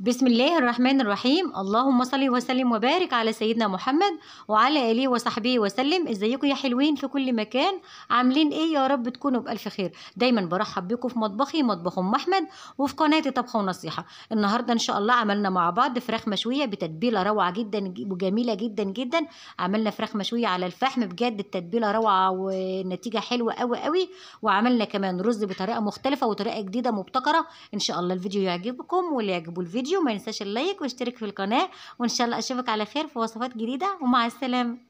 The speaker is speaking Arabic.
بسم الله الرحمن الرحيم اللهم صل وسلم وبارك على سيدنا محمد وعلى اله وصحبه وسلم ازيكم يا حلوين في كل مكان عاملين ايه يا رب تكونوا بالف خير دايما برحب بكم في مطبخي مطبخ ام احمد وفي قناتي طبخه ونصيحه النهارده ان شاء الله عملنا مع بعض فراخ مشويه بتتبيله روعه جدا وجميله جدا جدا عملنا فراخ مشويه على الفحم بجد التتبيله روعه ونتيجه حلوه قوي قوي وعملنا كمان رز بطريقه مختلفه وطريقه جديده مبتكره ان شاء الله الفيديو يعجبكم واللي يعجبه الفيديو الفيديو ما ينساش اللايك واشترك في القناة وإن شاء الله أشوفك على خير في وصفات جديدة ومع السلامة